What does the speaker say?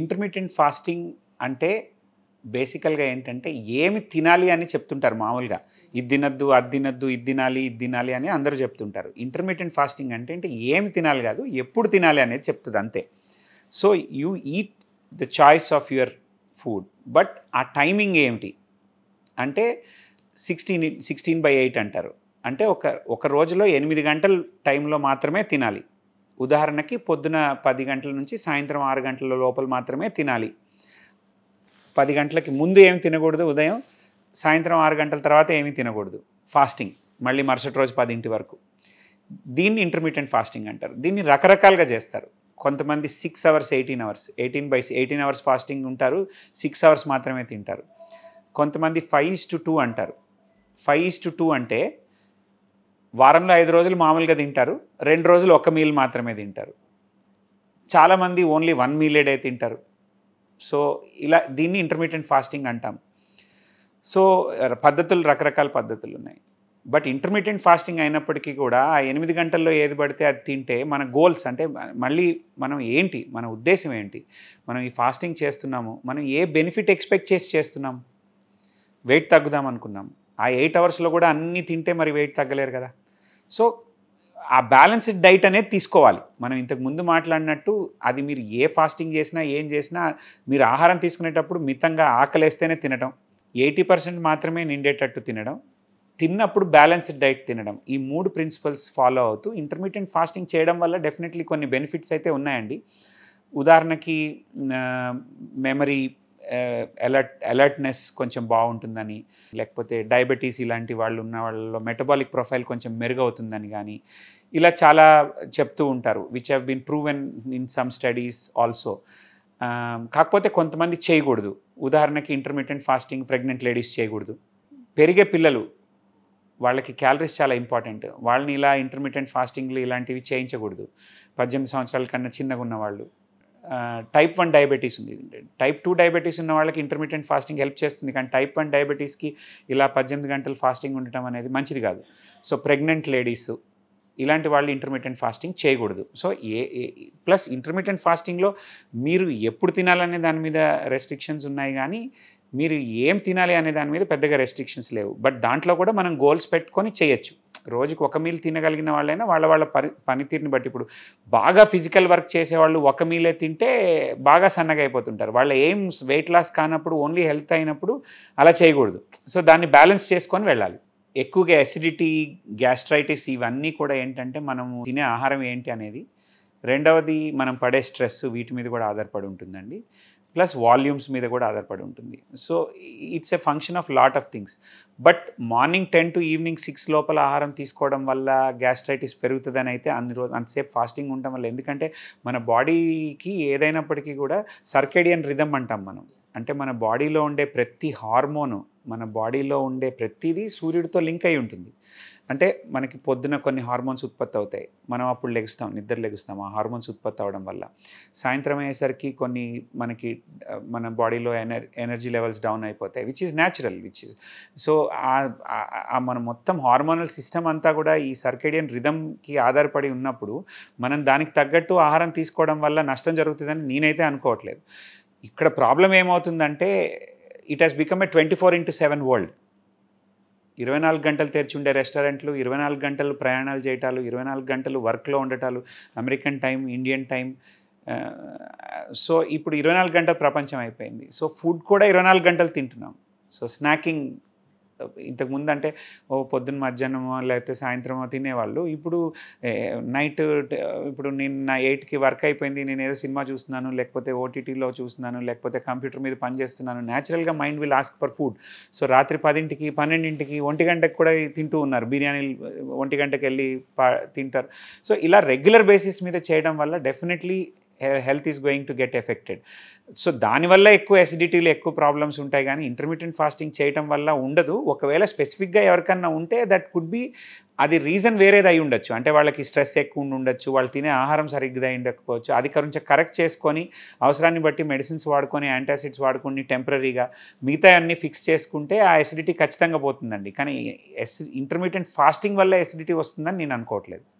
intermediate fasting అంటే బేసికల్గా ఏంటంటే ఏమి తినాలి అని చెప్తుంటారు మామూలుగా ఇది తినద్దు అది తినద్దు ఇది తినాలి ఇది తినాలి అని అందరూ చెప్తుంటారు ఇంటర్మీడియట్ ఫాస్టింగ్ అంటే అంటే ఏమి తినాలి కాదు ఎప్పుడు తినాలి అనేది చెప్తుంది అంతే so you eat the choice of your food but ఆ టైమింగ్ ఏమిటి అంటే సిక్స్టీన్ సిక్స్టీన్ బై ఎయిట్ అంటారు అంటే ఒక ఒక రోజులో ఎనిమిది గంటల టైంలో మాత్రమే తినాలి ఉదాహరణకి పొద్దున పది గంటల నుంచి సాయంత్రం ఆరు గంటల లోపల మాత్రమే తినాలి పది గంటలకి ముందు ఏమి తినకూడదు ఉదయం సాయంత్రం ఆరు గంటల తర్వాత ఏమీ తినకూడదు ఫాస్టింగ్ మళ్ళీ మరుసటి రోజు పదింటి వరకు దీన్ని ఇంటర్మీడియట్ ఫాస్టింగ్ అంటారు దీన్ని రకరకాలుగా చేస్తారు కొంతమంది six hours eighteen hours eighteen by eighteen hours fasting ఉంటారు సిక్స్ అవర్స్ మాత్రమే తింటారు కొంతమంది ఫైవ్ టు టూ అంటారు ఫైవ్ టు టూ అంటే వారంలో ఐదు రోజులు మామూలుగా తింటారు రెండు రోజులు ఒక మీల్ మాత్రమే తింటారు చాలామంది ఓన్లీ వన్ మీల్ డే తింటారు సో ఇలా దీన్ని ఇంటర్మీడియట్ ఫాస్టింగ్ అంటాం సో పద్ధతులు రకరకాల పద్ధతులు ఉన్నాయి బట్ ఇంటర్మీడియట్ ఫాస్టింగ్ అయినప్పటికీ కూడా ఆ ఎనిమిది గంటల్లో ఏది పడితే అది తింటే మన గోల్స్ అంటే మళ్ళీ మనం ఏంటి మన ఉద్దేశం ఏంటి మనం ఈ ఫాస్టింగ్ చేస్తున్నాము మనం ఏ బెనిఫిట్ ఎక్స్పెక్ట్ చేసి చేస్తున్నాం వెయిట్ తగ్గుదాం అనుకున్నాం ఆ ఎయిట్ అవర్స్లో కూడా అన్నీ తింటే మరి వెయిట్ తగ్గలేరు కదా సో ఆ బ్యాలెన్స్డ్ డైట్ అనేది తీసుకోవాలి మనం ఇంతకు ముందు మాట్లాడినట్టు అది మీరు ఏ ఫాస్టింగ్ చేసినా ఏం చేసినా మీరు ఆహారం తీసుకునేటప్పుడు మితంగా ఆకలేస్తేనే తినడం ఎయిటీ పర్సెంట్ మాత్రమే నిండేటట్టు తినడం తిన్నప్పుడు బ్యాలెన్స్డ్ డైట్ తినడం ఈ మూడు ప్రిన్సిపల్స్ ఫాలో అవుతూ ఇంటర్మీడియట్ ఫాస్టింగ్ చేయడం వల్ల డెఫినెట్లీ కొన్ని బెనిఫిట్స్ అయితే ఉన్నాయండి ఉదాహరణకి మెమరీ అలర్ట్ అలర్ట్నెస్ కొంచెం బాగుంటుందని లేకపోతే డయాబెటీస్ ఇలాంటి వాళ్ళు ఉన్న వాళ్ళలో మెటబాలిక్ ప్రొఫైల్ కొంచెం మెరుగవుతుందని కానీ ఇలా చాలా చెప్తూ ఉంటారు which have been proven in some studies also కాకపోతే కొంతమంది చేయకూడదు ఉదాహరణకి ఇంటర్మీడియట్ ఫాస్టింగ్ ప్రెగ్నెంట్ లేడీస్ చేయకూడదు పెరిగే పిల్లలు వాళ్ళకి క్యాలరీస్ చాలా ఇంపార్టెంట్ వాళ్ళని ఇలా ఇంటర్మీడియట్ ఫాస్టింగ్లు ఇలాంటివి చేయించకూడదు పద్దెనిమిది సంవత్సరాల కన్నా చిన్నగా ఉన్న వాళ్ళు టైప్ వన్ డయాబెటీస్ ఉంది టైప్ టూ డయాబెటీస్ ఉన్న వాళ్ళకి ఇంటర్మీడియట్ ఫాస్టింగ్ హెల్ప్ చేస్తుంది కానీ టైప్ వన్ డయాబెటీస్కి ఇలా పద్దెనిమిది గంటలు ఫాస్టింగ్ ఉండటం అనేది మంచిది కాదు సో ప్రెగ్నెంట్ లేడీస్ ఇలాంటి వాళ్ళు ఇంటర్మీడియట్ ఫాస్టింగ్ చేయకూడదు సో ఏ ప్లస్ ఇంటర్మీడియట్ ఫాస్టింగ్లో మీరు ఎప్పుడు తినాలనే దాని మీద రెస్ట్రిక్షన్స్ ఉన్నాయి కానీ మీరు ఏం తినాలి అనే దాని మీద పెద్దగా రెస్ట్రిక్షన్స్ లేవు బట్ దాంట్లో కూడా మనం గోల్స్ పెట్టుకొని చేయొచ్చు రోజుకు ఒక మీల్ తినగలిగిన వాళ్ళైనా వాళ్ళ వాళ్ళ పని పనితీరుని బట్టి ఇప్పుడు బాగా ఫిజికల్ వర్క్ చేసేవాళ్ళు ఒక మీలే తింటే బాగా సన్నగా అయిపోతుంటారు వాళ్ళ ఎయిమ్స్ వెయిట్ లాస్ కానప్పుడు ఓన్లీ హెల్త్ అయినప్పుడు అలా చేయకూడదు సో దాన్ని బ్యాలెన్స్ చేసుకొని వెళ్ళాలి ఎక్కువగా అసిడిటీ గ్యాస్ట్రైటిస్ ఇవన్నీ కూడా ఏంటంటే మనం తినే ఆహారం ఏంటి అనేది రెండవది మనం పడే స్ట్రెస్ వీటి మీద కూడా ఆధారపడి ఉంటుందండి ప్లస్ వాల్యూమ్స్ మీద కూడా ఆధారపడి ఉంటుంది so it's a function of lot of things but morning ten to evening six లోపల ఆహారం తీసుకోవడం వల్ల గ్యాస్ట్రైటిస్ పెరుగుతుందని అయితే అన్ని రోజు అంతసేపు ఫాస్టింగ్ ఉండటం వల్ల ఎందుకంటే మన బాడీకి ఏదైనప్పటికీ కూడా సర్కేడియన్ రిధమ్ అంటాం మనం అంటే మన బాడీలో ఉండే ప్రతి హార్మోను మన బాడీలో ఉండే ప్రతిదీ సూర్యుడితో లింక్ అయి ఉంటుంది అంటే మనకి పొద్దున కొన్ని హార్మోన్స్ ఉత్పత్తి అవుతాయి మనం అప్పుడు లెగుస్తాం నిద్ర లెగుస్తాం ఆ హార్మోన్స్ ఉత్పత్తి అవడం వల్ల సాయంత్రం అయ్యేసరికి కొన్ని మనకి మన బాడీలో ఎనర్ ఎనర్జీ లెవెల్స్ డౌన్ అయిపోతాయి which is natural which is so మన మొత్తం హార్మోనల్ సిస్టమ్ అంతా కూడా ఈ సర్కేడియన్ రిధమ్కి ఆధారపడి ఉన్నప్పుడు మనం దానికి తగ్గట్టు ఆహారం తీసుకోవడం వల్ల నష్టం జరుగుతుందని నేనైతే అనుకోవట్లేదు ఇక్కడ ప్రాబ్లం ఏమవుతుందంటే it has become a twenty four into seven world ఇరవై నాలుగు గంటలు తెరిచి ఉండే రెస్టారెంట్లు ఇరవై నాలుగు గంటలు ప్రయాణాలు చేయటాలు ఇరవై నాలుగు గంటలు వర్క్లో ఉండటాలు American time Indian time so ఇప్పుడు ఇరవై నాలుగు గంటలు ప్రపంచం అయిపోయింది సో ఫుడ్ కూడా ఇరవై నాలుగు గంటలు తింటున్నాం సో స్నాకింగ్ ఇంతకుముందు అంటే ఓ పొద్దున్న మధ్యాహ్నం లేకపోతే సాయంత్రం తినేవాళ్ళు ఇప్పుడు నైట్ ఇప్పుడు నేను నా ఎయిట్కి వర్క్ అయిపోయింది నేను ఏదో సినిమా చూస్తున్నాను లేకపోతే ఓటీటీలో చూస్తున్నాను లేకపోతే కంప్యూటర్ మీద పని చేస్తున్నాను న్యాచురల్గా mind will ask for food so రాత్రి పదింటికి పన్నెండింటికి ఒంటి గంటకు కూడా తింటూ ఉన్నారు బిర్యానీలు ఒంటి గంటకు వెళ్ళి తింటారు సో ఇలా రెగ్యులర్ బేసిస్ మీద చేయడం వల్ల definitely health is going to get affected so దానివల్ల ఎక్కువ ఎసిడిటీలు ఎక్కువ ప్రాబ్లమ్స్ ఉంటాయి కానీ ఇంటర్మీడియట్ ఫాస్టింగ్ చేయటం వల్ల ఉండదు ఒకవేళ స్పెసిఫిక్గా ఎవరికన్నా ఉంటే దట్ కుడ్ బి అది రీజన్ వేరేది అయి ఉండొచ్చు అంటే వాళ్ళకి స్ట్రెస్ ఎక్కువ ఉండొచ్చు వాళ్ళు తినే ఆహారం సరిగ్గా ఉండకపోవచ్చు అది కొంచెం కరెక్ట్ చేసుకొని అవసరాన్ని బట్టి మెడిసిన్స్ వాడుకొని యాంటాసిడ్స్ వాడుకొని టెంపరీగా మిగతా అన్ని ఫిక్స్ చేసుకుంటే ఆ ఎసిడిటీ ఖచ్చితంగా పోతుందండి కానీ ఎస్ ఇంటర్మీడియట్ ఫాస్టింగ్ వల్ల ఎసిడిటీ వస్తుందని నేను అనుకోవట్లేదు